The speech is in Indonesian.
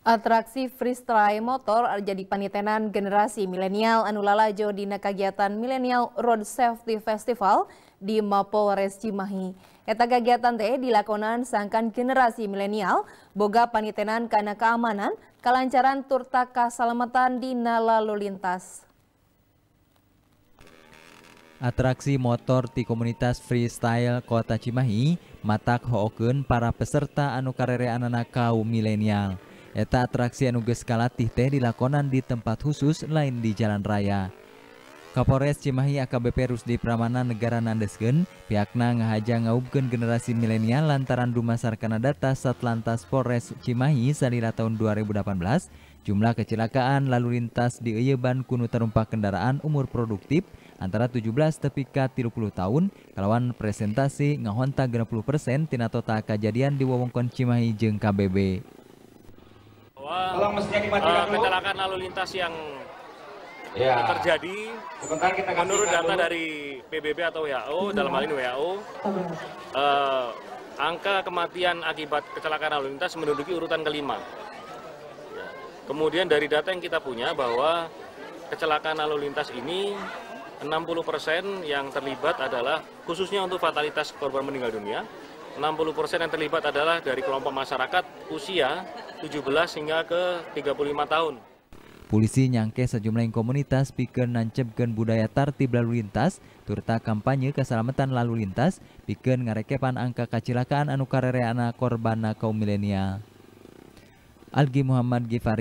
Atraksi freestyle motor jadi panitenan generasi milenial Anulalajo Jo dina kegiatan Milenial Road Safety Festival di Mapolres Cimahi. Eta kegiatan teh dilakonan sangkan generasi milenial boga panitenan karena keamanan, kelancaran turta kasalamatan di lalu lintas. Atraksi motor di komunitas freestyle Kota Cimahi matak hookeun para peserta anu karere anak kaum milenial. Eta atraksi anuges kalatih teh dilakonan di tempat khusus lain di jalan raya. Kapolres Cimahi AKBP Rusdi Pramana Negara Nandesgen, pihakna ngahaja ngaubgen generasi milenial lantaran dumasarkana data Satlantas Polres Cimahi salira tahun 2018, jumlah kecelakaan lalu lintas di Eyeban kunu terumpah kendaraan umur produktif antara 17 tepi 30 tahun kalawan presentasi ngahonta 60% tina total kejadian di Wawongkon Cimahi jeng KBB. Tolong mestinya dimatikan uh, eh, kecelakaan lalu lintas yang ya. terjadi Sebentar kita menurut data dulu. dari PBB atau WHO hmm. Iya. dalam hal ini WHO uh, eh, angka kematian akibat kecelakaan lalu lintas menduduki urutan kelima. Ya. Kemudian dari data yang kita punya bahwa kecelakaan lalu lintas ini 60% yang terlibat adalah khususnya untuk fatalitas korban meninggal dunia 60% yang terlibat adalah dari kelompok masyarakat usia 17 hingga ke 35 tahun. Polisi nyangke sejumlah komunitas piken nancepkan budaya tartib lalu lintas, turta kampanye keselamatan lalu lintas, piken ngarekepan angka kecelakaan anu karereana korban kaum milenial. Algi Muhammad Gifari